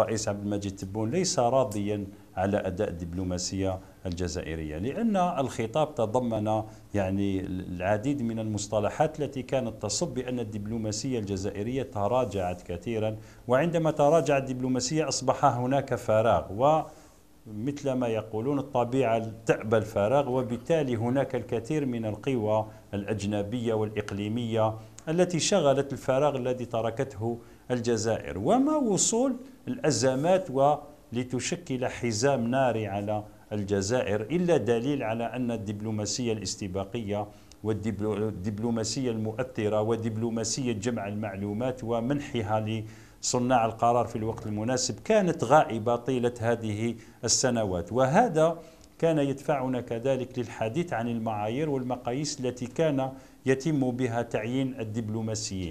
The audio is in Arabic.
الرئيس عبد المجيد تبون ليس راضيا على اداء الدبلوماسيه الجزائريه لان الخطاب تضمن يعني العديد من المصطلحات التي كانت تصب بان الدبلوماسيه الجزائريه تراجعت كثيرا وعندما تراجعت الدبلوماسيه اصبح هناك فراغ و مثل ما يقولون الطبيعة تعبى الفراغ وبالتالي هناك الكثير من القوى الأجنبية والإقليمية التي شغلت الفراغ الذي تركته الجزائر وما وصول الأزمات ولتشكل حزام ناري على الجزائر إلا دليل على أن الدبلوماسية الاستباقية والدبلوماسية المؤثرة ودبلوماسية جمع المعلومات ومنحها صناع القرار في الوقت المناسب كانت غائبة طيلة هذه السنوات وهذا كان يدفعنا كذلك للحديث عن المعايير والمقاييس التي كان يتم بها تعيين الدبلوماسيين